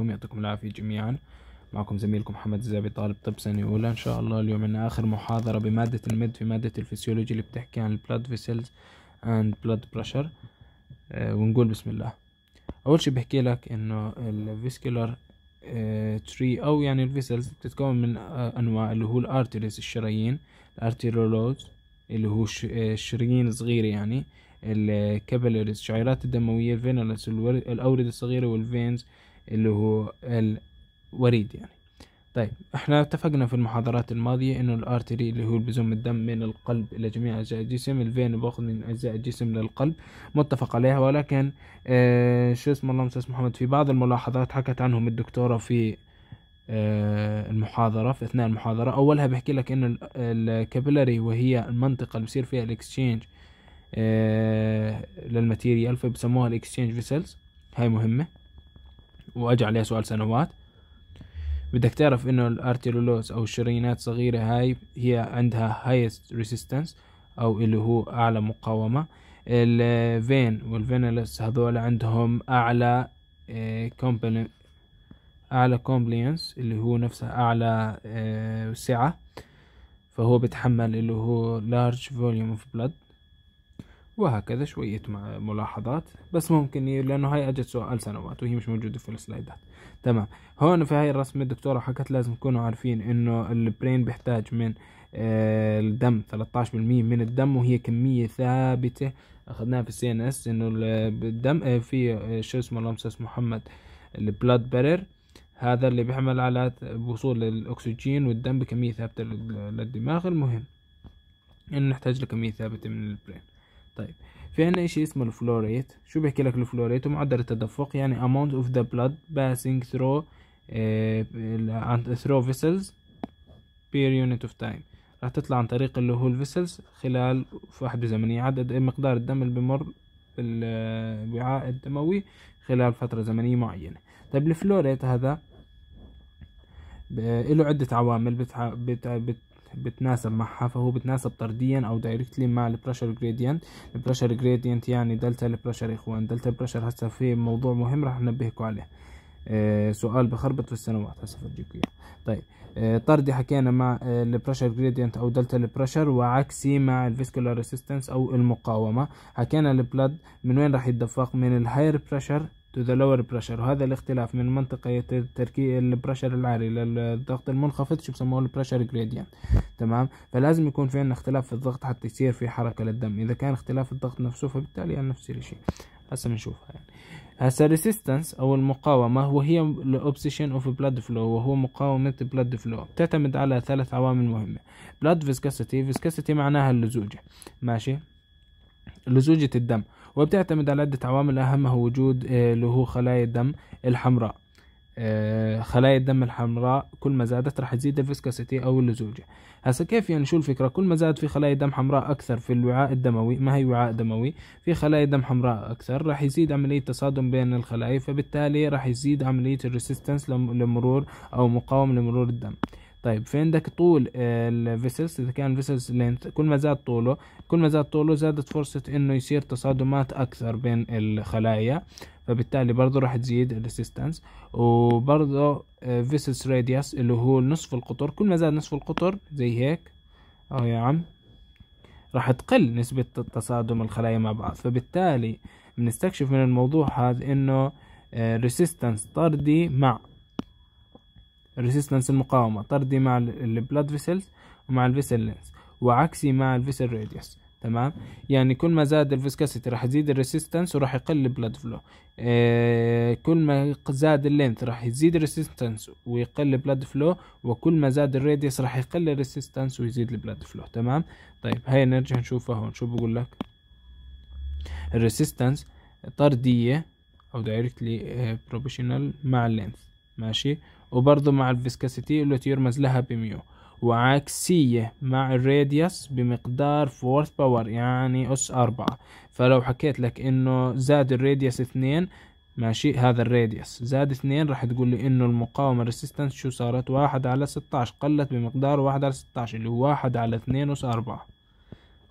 عليكم يعطيكم العافية جميعا معكم زميلكم محمد الزابي طالب طب سنة أولى إن شاء الله اليوم عندنا آخر محاضرة بمادة المد في مادة الفسيولوجي اللي بتحكي عن البلاد فيسلز أند بلاد بريشر ونقول بسم الله أول شي بحكي لك إنه الفيسكولار آه، تري أو يعني الفيسلز بتتكون من آه، أنواع اللي هو الارتريز الشرايين الأرتيرولوز اللي هو الشرايين آه، صغيرة يعني الكابلرز الشعيرات الدموية الفينلس الأوردة الصغيرة والفينز اللي هو الوريد يعني طيب احنا اتفقنا في المحاضرات الماضية انه الارتري اللي هو بزوم الدم من القلب الى جميع اجزاء الجسم الفين باخذ من اجزاء الجسم للقلب متفق عليها ولكن اه شو اسمه اللهم صل محمد في بعض الملاحظات حكت عنهم الدكتورة في اه المحاضرة في اثناء المحاضرة اولها بحكي لك انه الكابيلاري وهي المنطقة اللي بصير فيها الاكسشينج اه للماتيريال فبسموها الاكسشينج فيسلز هاي مهمة واجي عليها سؤال سنوات بدك تعرف انه الارتيلولوز او الشريانات الصغيرة هاي هي عندها هايست ريسيستنس او اللي هو اعلى مقاومة الفين والفينلس هذول عندهم اعلى كومبلين آه، اعلى كومبلينس اللي هو نفسها اعلى آه، سعة فهو بتحمل اللي هو large volume of blood وهكذا شوية ملاحظات بس ممكن لأنه هاي أجت سؤال سنوات وهي مش موجودة في السلايدات تمام هون في هاي الرسمة الدكتورة حكت لازم تكونوا عارفين إنه البرين بيحتاج من آه، الدم 13% من الدم وهي كمية ثابتة أخذناها في السي إن إس إنه الدم آه، في آه، شو اسمه اللهم محمد البلاد بارير هذا اللي بيحمل على وصول الأكسجين والدم بكمية ثابتة للدماغ المهم إنه نحتاج لكمية ثابتة من البرين طيب في عنا اشي اسمه الفلوريت شو بيحكي لك الفلوريت ومعدل التدفق يعني amount of the blood passing through uh, and through vessels per unit of time راح تطلع عن طريق اللي هو الفيسلز خلال في زمنية عدد مقدار الدم اللي بمر في الوعاء الدموي خلال فترة زمنية معينة طيب الفلوريت هذا آه، له عدة عوامل بتع... بت... بت... بتناسب معها فهو بتناسب طرديا او دايركتلي مع البريشر جريدينت البريشر جريدينت يعني دلتا البريشر يا اخوان دلتا البريشر هسه في موضوع مهم راح ننبهكم عليه آه سؤال بخربط في السنوات هسه فرجيكم اياه طيب آه طردي حكينا مع آه البريشر جريدينت او دلتا البريشر وعكسي مع الفيسكولار ريسيستنس او المقاومه حكينا البلد من وين راح يتدفق من الهاير بريشر to the lower pressure وهذا الاختلاف من منطقة التركي البرشر العالي للضغط المنخفض شو بسموه البرشر جريدينت تمام فلازم يكون في عندنا اختلاف في الضغط حتى يصير في حركة للدم إذا كان اختلاف الضغط نفسه فبالتالي يعني نفس الشيء هسه بنشوفها يعني هسا ريسيستنس او المقاومة وهي الاوبسيشن اوف بلاد فلو وهو مقاومة بلاد فلو تعتمد على ثلاث عوامل مهمة بلاد فيسكاسيتي فيسكاسيتي معناها اللزوجة ماشي لزوجة الدم وبتعتمد على عدة عوامل أهمها وجود آه، اللي هو خلايا الدم الحمراء آه، خلايا الدم الحمراء كل ما زادت راح تزيد الفيسكاسيتي او اللزوجة هسا كيف يعني شو الفكرة كل ما زاد في خلايا دم حمراء اكثر في الوعاء الدموي ما هي وعاء دموي في خلايا دم حمراء اكثر راح يزيد عملية تصادم بين الخلايا فبالتالي راح يزيد عملية الريسيستنس لمرور او مقاومة لمرور الدم طيب في عندك طول الفيسلز اذا كان الفيسلز لينث كل ما زاد طوله كل ما زاد طوله زادت فرصة انه يصير تصادمات اكثر بين الخلايا فبالتالي برضه راح تزيد الريسيستنس وبرضه فيسلز آه، راديوس اللي هو نصف القطر كل ما زاد نصف القطر زي هيك اه يا عم راح تقل نسبة تصادم الخلايا مع بعض فبالتالي بنستكشف من الموضوع هذا انه ريسيستنس آه، طردي مع الريسيستنس المقاومة طردي مع البلاد فيسلز ومع الفيسل لينس وعكسي مع الفيسل راديوس تمام يعني كل ما زاد الفيسكاسيتي راح يزيد الريسيستنس وراح يقل البلاد فلو آه كل ما زاد اللينث راح يزيد الريسيستنس ويقل البلاد فلو وكل ما زاد الراديوس راح يقل الريسيستنس ويزيد البلاد فلو تمام طيب هاي نرجع نشوفها هون شو بقول لك الريسيستنس طردية او دايركتلي آه، بروبوشنال مع اللينث ماشي وبرضه مع الفيسكاسيتي التي يرمز لها بميو وعكسية مع الراديوس بمقدار فورث باور يعني أس أربعة فلو حكيت لك إنه زاد الراديوس اثنين ماشي هذا الراديوس زاد اثنين راح تقول لي انه المقاومة الريسيستنس شو صارت واحد على ستاش قلت بمقدار واحد على ستاش اللي هو واحد على اثنين أس أربعة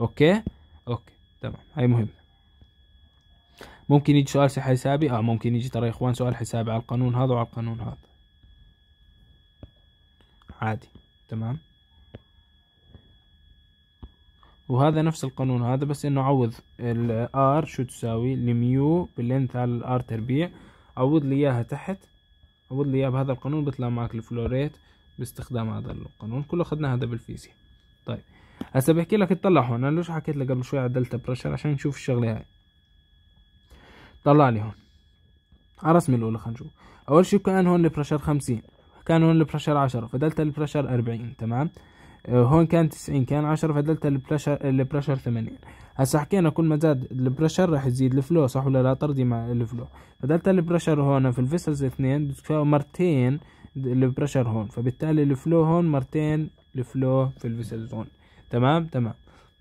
اوكي اوكي تمام هاي مهم ممكن يجي سؤال حسابي اه ممكن يجي ترى يا اخوان سؤال حسابي على القانون هذا وعلى القانون هذا عادي تمام وهذا نفس القانون هذا بس انه عوض الار شو تساوي لميو باللينث على الار تربيع عوض لي اياها تحت عوض لي اياها بهذا القانون بيطلع معك الفلوريت باستخدام هذا القانون كله اخذنا هذا بالفيزياء طيب هسه بحكي لك اطلع هون انا ليش حكيت لك قبل شوي على دلتا بريشر عشان نشوف الشغله هاي طلع لي هون على الرسمه الاولى خلينا نشوف اول شيء كان هون البريشر خمسين كان هون البريشر عشرة فدلتا البريشر أربعين تمام آه، هون كان تسعين كان عشرة فدلتا البريشر البريشر ثمانين هسا حكينا كل ما زاد البريشر راح يزيد الفلو صح ولا لا طردي مع الفلو فدلتا البريشر هون في الفيسلز اثنين بتساوي مرتين البريشر هون فبالتالي الفلو هون مرتين الفلو في الفيسلز هون تمام تمام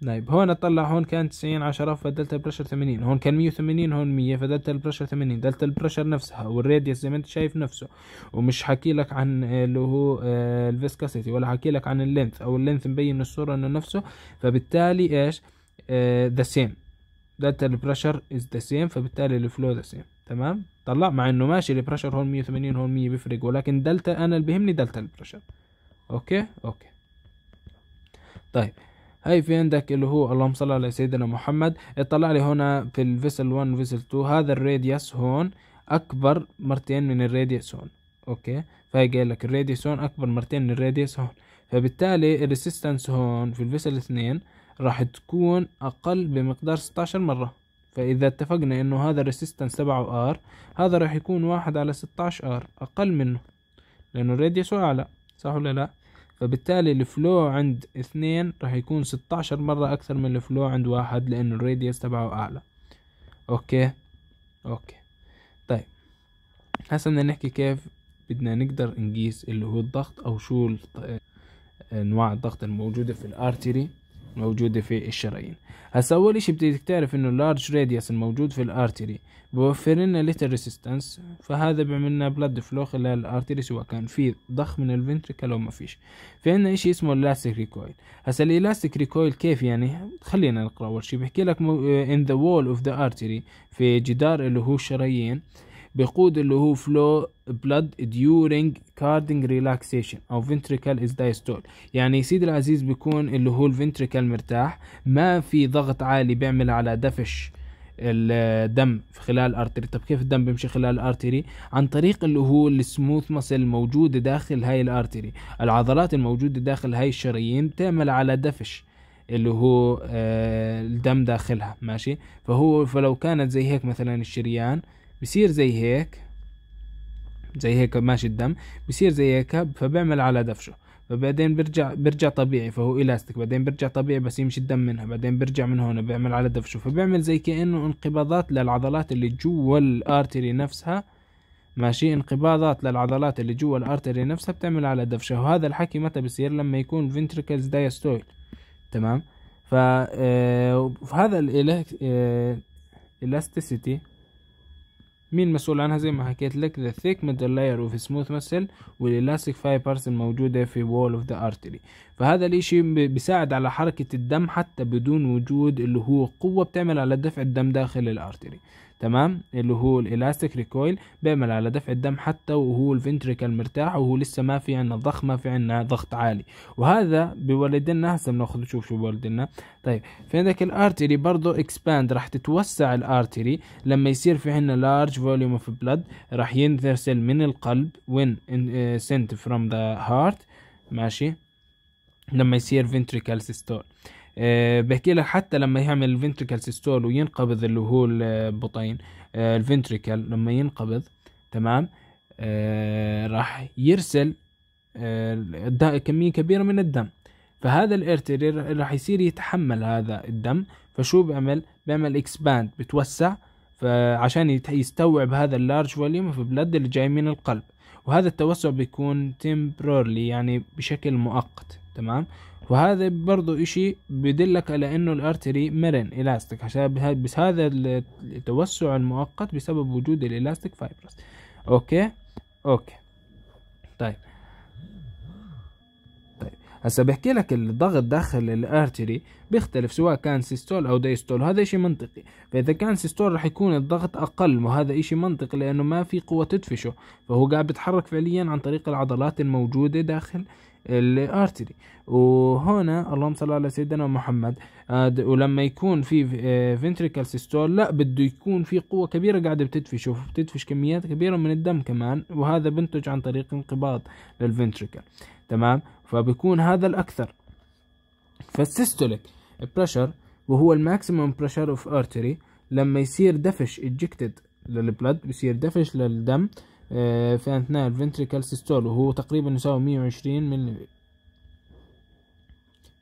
طيب هون اطلع هون كان 90 10 فدلتا البريشر 80 هون كان 180 هون 100 فدلتا البريشر 80 دلتا البريشر نفسها والراديوس زي ما انت شايف نفسه ومش حكي لك عن اللي هو آه، الفيسكاسيتي ولا حكي لك عن اللينث او اللينث مبين الصورة انه نفسه فبالتالي ايش ذا آه، سيم دلتا البريشر از ذا سيم فبالتالي الفلو ذا سيم تمام طلع مع انه ماشي البريشر هون 180 هون 100 بيفرق ولكن دلتا انا اللي بهمني دلتا البريشر اوكي اوكي طيب هاي في عندك اللي هو اللهم صل على سيدنا محمد اطلع لي هنا في الفيسل 1 فيسل 2 هذا الراديوس هون اكبر مرتين من الراديوس هون اوكي فهي جاي لك الراديوس هون اكبر مرتين من الراديوس هون فبالتالي الريسيستنس هون في الفيسل 2 راح تكون اقل بمقدار 16 مره فاذا اتفقنا انه هذا الريسيستنس تبعه ار هذا راح يكون واحد على 16 ار اقل منه لانه الراديوس اعلى صح ولا لا فبالتالي الفلو عند اثنين راح يكون ستاشر مرة أكثر من الفلو عند واحد لأن الراديوس تبعه أعلى أوكي أوكي طيب هسا بدنا نحكي كيف بدنا نقدر نقيس اللي هو الضغط أو شو أنواع آه، الضغط الموجودة في الارتري موجودة في الشرايين هسا أول إشي بدك تعرف إنه اللارج راديوس الموجود في الأرتري بوفر لنا ليتل ريسيستنس فهذا بيعمل لنا بلاد فلو خلال الأرتري سواء كان في ضخ من الفنتريكل أو ما فيش في عنا إشي اسمه الإلاستيك ريكويل هسا الإلاستيك ريكويل كيف يعني خلينا نقرأ أول شي بحكي لك in the wall of the artery في جدار اللي هو الشرايين بيقود اللي هو فلو بلاد ديورينج كاردينج ريلاكسيشن او فنتريكال از دايستول يعني سيدي العزيز بيكون اللي هو الفنتريكال مرتاح ما في ضغط عالي بيعمل على دفش الدم في خلال الارتري طب كيف الدم بيمشي خلال الارتري عن طريق اللي هو السموث مسل الموجودة داخل هاي الارتري العضلات الموجودة داخل هاي الشرايين بتعمل على دفش اللي هو آه، الدم داخلها ماشي فهو فلو كانت زي هيك مثلا الشريان بصير زي هيك زي هيك ماشي الدم بصير زي هيك فبعمل على دفشه فبعدين برجع برجع طبيعي فهو إلاستيك بعدين برجع طبيعي بس يمشي الدم منها بعدين برجع من هون بيعمل على دفشه فبيعمل زي كأنه انقباضات للعضلات اللي جوا الارتري نفسها ماشي انقباضات للعضلات اللي جوا الارتري نفسها بتعمل على دفشه وهذا الحكي متى بصير لما يكون فينتريكلز دايستويل تمام ف فهذا آه، الالاستيسيتي آه، مين مسؤول عنها زي ما حكيت لك the thick middle layer of smooth muscle والelastic fibers الموجودة في wall of the artery فهذا الاشي بيساعد على حركة الدم حتى بدون وجود اللي هو قوة بتعمل على دفع الدم داخل الارتري تمام اللي هو الالاستيك ريكويل بيعمل على دفع الدم حتى وهو الفنتريكال مرتاح وهو لسه ما في عندنا ضخ ما في عندنا ضغط عالي وهذا بيولد لنا هسه بناخذ نشوف شو بيولد لنا طيب في عندك الارتري برضه اكسباند راح تتوسع الارتري لما يصير في عندنا لارج فوليوم اوف بلاد راح ينترسل من القلب وين آه، sent from the heart ماشي لما يصير فنتريكال systole آه، بحكي لك حتى لما يعمل فنتريكال سيستول وينقبض اللي هو البطين آه، الفنتريكال لما ينقبض تمام آه، راح يرسل كمية كبيرة من الدم فهذا الارتري راح يصير يتحمل هذا الدم فشو بيعمل بيعمل اكسباند بتوسع فعشان يستوعب هذا اللارج فوليوم في بلد اللي جاي من القلب وهذا التوسع بيكون تمبرورلي يعني بشكل مؤقت تمام وهذا برضو اشي بدلك على انه الارتري مرن الاستيك عشان بس هذا التوسع المؤقت بسبب وجود الالاستيك فايبرس اوكي اوكي طيب. طيب هسا بحكي لك الضغط داخل الارتري بيختلف سواء كان سيستول او ديستول هذا اشي منطقي فاذا كان سيستول راح يكون الضغط اقل وهذا اشي منطقي لانه ما في قوة تدفشه فهو قاعد بيتحرك فعليا عن طريق العضلات الموجودة داخل الارتري وهنا اللهم صل على سيدنا محمد آه، ولما يكون في فنتريكال آه، سيستول لا بده يكون في قوة كبيرة قاعدة بتدفش بتدفش كميات كبيرة من الدم كمان وهذا بنتج عن طريق انقباض للفنتريكال تمام فبكون هذا الأكثر فالسيستوليك بريشر وهو الماكسيموم بريشر اوف ارتري لما يصير دفش اجكتد للبلد بيصير دفش للدم آه، في أثناء الفنتريكال سيستول وهو تقريبا يساوي مية وعشرين ملي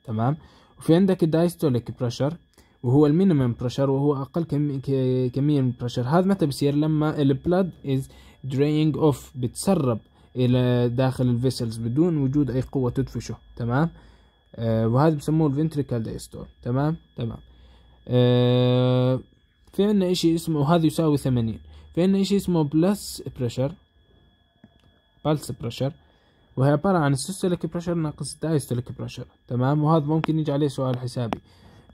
تمام وفي عندك الدايستوليك بريشر وهو المينيمم بريشر وهو اقل كم... كميه من البريشر هذا متى بصير لما البلاد از دراينج اوف بتسرب الى داخل الفيسلز بدون وجود اي قوه تدفشه تمام آه، وهذا بسموه الفنتريكال دايستول تمام تمام آه، في عندنا اشي اسمه وهذا يساوي ثمانين فإن إشي اسمه بلس بريشر بلس بريشر وهي عبارة عن السيستوليك بريشر ناقص الدايستوليك بريشر تمام وهذا ممكن يجي عليه سؤال حسابي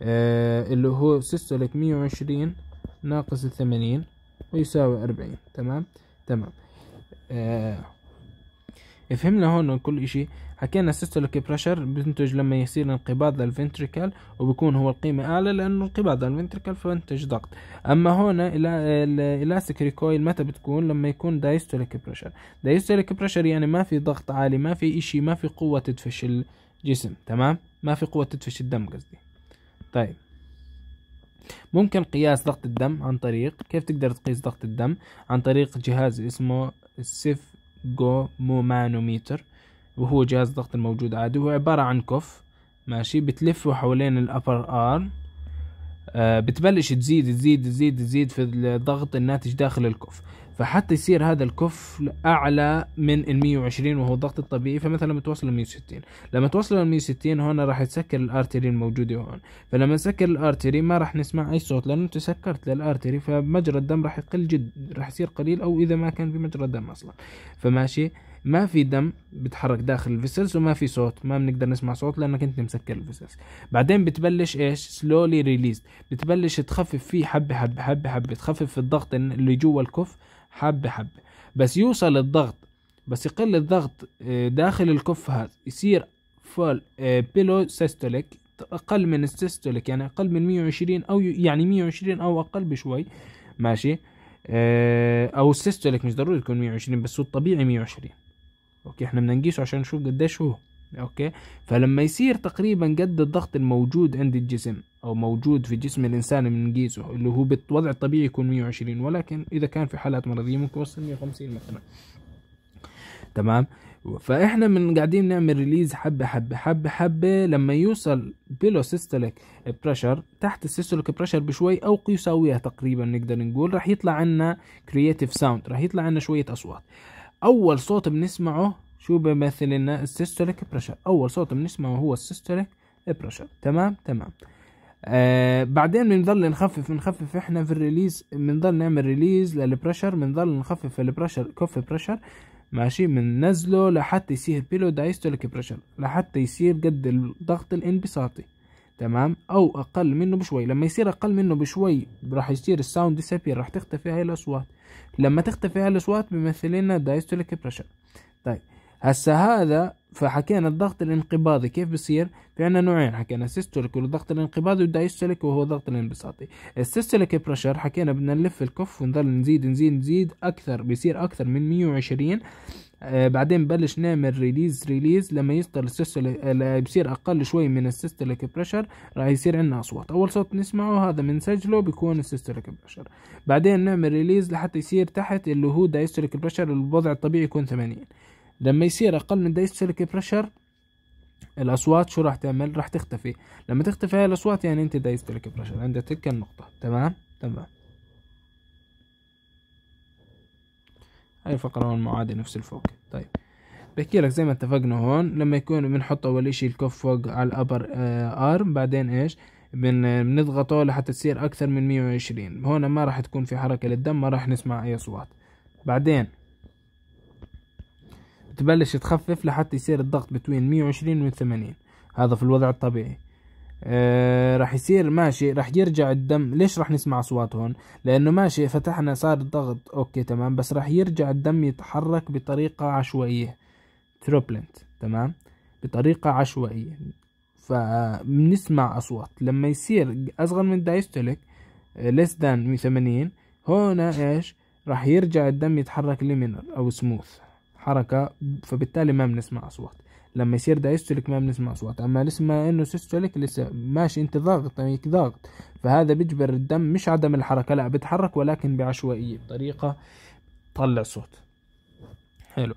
آه اللي هو سيستوليك مية وعشرين ناقص الثمانين ويساوي أربعين تمام تمام آه فهمنا هون كل اشي حكينا سيستوليك بريشر بينتج لما يصير انقباض للفنتريكل وبكون هو القيمة اعلى لانه انقباض للفنتريكل فينتج ضغط اما هون الالاستيك ريكويل متى بتكون لما يكون دايستوليك بريشر دايستوليك بريشر يعني ما في ضغط عالي ما في اشي ما في قوة تدفش الجسم تمام ما في قوة تدفش الدم قصدي طيب ممكن قياس ضغط الدم عن طريق كيف تقدر تقيس ضغط الدم عن طريق جهاز اسمه السيف جو مومانوميتر وهو جهاز ضغط الموجود عادي هو عبارة عن كف ماشي بتلفه حوالين الابر ارم آه، بتبلش تزيد تزيد تزيد تزيد في الضغط الناتج داخل الكف فحتى يصير هذا الكفل اعلى من ال 120 وهو الضغط الطبيعي فمثلا لما توصل ل 160 لما توصل ل 160 هون راح تسكر الارتري الموجوده هون فلما نسكر الارتري ما راح نسمع اي صوت لانه انت سكرت للارتري فمجرى الدم راح يقل جد راح يصير قليل او اذا ما كان في مجرى دم اصلا فماشي ما في دم بتحرك داخل الفيسلز وما في صوت ما بنقدر نسمع صوت لانك انت مسكر الفيسلز بعدين بتبلش ايش سلولي ريليز بتبلش تخفف فيه حبه حبه حبه حبه تخفف الضغط اللي جوا الكف حبة حبة بس يوصل الضغط بس يقل الضغط آه، داخل الكف هذا يصير فول بيلو سيستوليك اقل من السيستوليك يعني اقل من 120 او يعني 120 او اقل بشوي ماشي آه، او السيستوليك مش ضروري يكون 120 بس هو الطبيعي 120 اوكي احنا بدنا نقيسه عشان نشوف قديش هو اوكي فلما يصير تقريبا قد الضغط الموجود عند الجسم او موجود في جسم الانسان من قيسه اللي هو بالوضع الطبيعي يكون 120 ولكن اذا كان في حالات مرضيه ممكن يوصل 150 مثلا تمام فاحنا من قاعدين نعمل ريليز حبه حبه حبه حبه لما يوصل بلو سيستوليك بريشر تحت السيستوليك بريشر بشوي او يساويها تقريبا نقدر نقول راح يطلع عنا كرييتيف ساوند راح يطلع عنا شويه اصوات اول صوت بنسمعه شو بيمثل لنا السيستوليك بريشر اول صوت بنسمعه هو السيستوليك بريشر تمام تمام آه بعدين بنضل نخفف بنخفف احنا في الريليز بنضل نعمل ريليز للبريشر بنضل نخفف البريشر كوف بريشر ماشي بننزله لحتى يصير بيلو دايستوليك بريشر لحتى يصير قد الضغط الانبساطي تمام او اقل منه بشوي لما يصير اقل منه بشوي راح يصير الساوند ديسابير راح تختفي هاي الاصوات لما تختفي هاي الاصوات بيمثل لنا دايستوليك بريشر طيب هسا هذا فحكينا الضغط الانقباضي كيف بصير في عنا نوعين حكينا سيستوليك والضغط الانقباضي والدايستوليك وهو ضغط الانبساطي السيستوليك بريشر حكينا بدنا نلف الكف ونضل نزيد نزيد نزيد اكثر بيصير اكثر من 120 آه بعدين بلش نعمل ريليز ريليز لما يصدر السيستوليك بصير اقل شوي من السيستوليك بريشر راح يصير عندنا اصوات اول صوت نسمعه هذا بنسجله بيكون السيستوليك بريشر بعدين نعمل ريليز لحتى يصير تحت اللي هو دايستوليك بريشر الوضع الطبيعي يكون 80 لما يصير اقل من سلكي بريشر الاصوات شو راح تعمل راح تختفي لما تختفي هاي الاصوات يعني انت سلكي بريشر عندك تلك النقطه تمام تمام هاي الفقره هون معادي نفس الفوق طيب بحكي لك زي ما اتفقنا هون لما يكون بنحط اول اشي الكف فوق على الابر آه ارم بعدين ايش بن بنضغطه لحتى تصير اكثر من 120 هون ما راح تكون في حركه للدم ما راح نسمع اي اصوات بعدين تبلش تخفف لحتى يصير الضغط بين مية وعشرين وثمانين هذا في الوضع الطبيعي آه راح يصير ماشي راح يرجع الدم ليش راح نسمع اصوات هون لانه ماشي فتحنا صار الضغط اوكي تمام بس راح يرجع الدم يتحرك بطريقة عشوائية تروبلنت تمام بطريقة عشوائية فبنسمع اصوات لما يصير اصغر من دايستوليك ليس آه، ذان وثمانين هون ايش راح يرجع الدم يتحرك ليمينر او سموث حركة فبالتالي ما بنسمع أصوات لما يصير دايستوليك ما بنسمع أصوات أما لسه ما إنه سيستوليك لسه ماشي أنت ضاغط هيك يعني ضاغط فهذا بيجبر الدم مش عدم الحركة لا بيتحرك ولكن بعشوائية بطريقة تطلع صوت حلو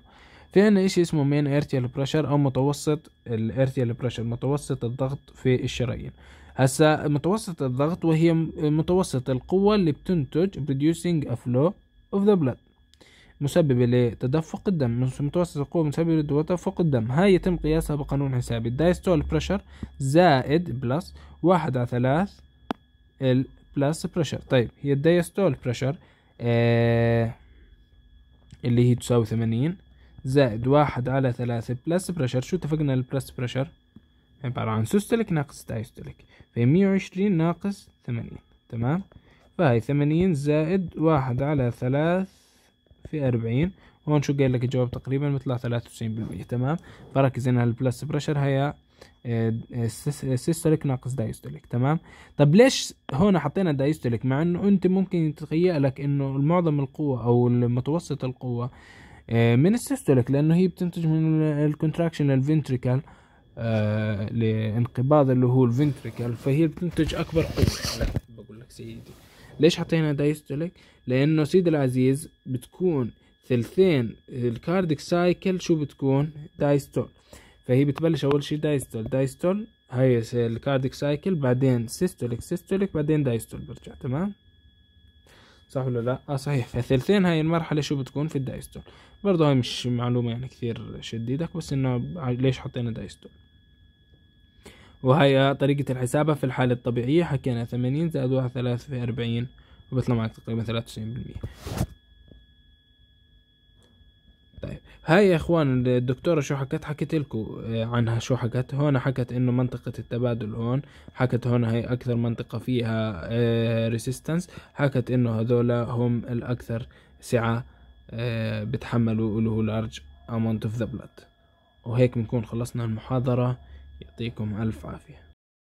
في عنا إشي اسمه مين ارتيال بريشر أو متوسط الارتيال بريشر متوسط الضغط في الشرايين هسا متوسط الضغط وهي متوسط القوة اللي بتنتج producing a flow of the blood مسببة لتدفق الدم متوسط القوة مسببة لتدفق الدم هاي يتم قياسها بقانون حسابي الدايستول بريشر زائد بلس واحد على ثلاث البلس بريشر طيب هي الدايستول بريشر آه اللي هي تساوي ثمانين زائد واحد على ثلاثة بلس بريشر شو اتفقنا البلس بريشر عبارة عن سوستلك ناقص دايستوليك في مية وعشرين ناقص ثمانين تمام فهي ثمانين زائد واحد على ثلاث في أربعين هون شو قال لك الجواب تقريبا بيطلع ثلاثة وتسعين بالمية تمام فركز هنا البلس بريشر هي آه، آه، سيستوليك آه، ناقص دايستوليك تمام طب ليش هون حطينا دايستوليك مع انه انت ممكن لك انه معظم القوة او متوسط القوة من السيستوليك لانه هي بتنتج من الكونتراكشن للفنتريكال لانقباض اللي هو الفنتريكال فهي بتنتج اكبر قوة بقول لك سيدي ليش حطينا دايستوليك لأنه سيد العزيز بتكون ثلثين الكارديك سايكل شو بتكون دايستول فهي بتبلش أول شي دايستول دايستول هاي الكارديك سايكل بعدين سيستوليك سيستوليك بعدين دايستول برجع تمام صح ولا لا؟ اه صحيح فثلثين هاي المرحلة شو بتكون في الدايستول برضه هاي مش معلومة يعني كثير شديدك بس انه ليش حطينا دايستول وهي طريقة الحسابها في الحالة الطبيعية حكينا ثمانين زائد واحد ثلاثة في أربعين وبيطلع معك تقريبا ثلاثة بالمية طيب هاي يا اخوان الدكتوره شو حكت حكيت لكم آه، عنها شو حكت هون حكت انه منطقه التبادل هون حكت هون هي اكثر منطقه فيها ريسيستنس آه، حكت انه هذولا هم الاكثر سعه آه، بتحملوا اللي هو لارج امونت اوف ذا بلاد وهيك بنكون خلصنا المحاضره يعطيكم الف عافيه